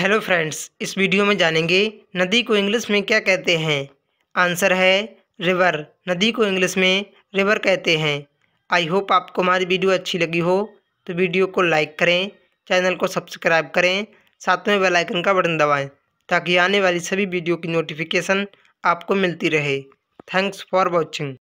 hello friends इस video में जानेंगे नदी को इंग्लिश में क्या कहते हैं आंसर है रिवर नदी को इंग्लिश में रिवर कहते हैं आई होप आपको हमारी वीडियो अच्छी लगी हो तो वीडियो को लाइक करें चैनल को सब्सक्राइब करें साथ में बेल आइकन का बटन दबाएं ताकि आने वाली सभी वीडियो की नोटिफिकेशन आपको मिलती रहे थैंक्स फॉर वॉचिंग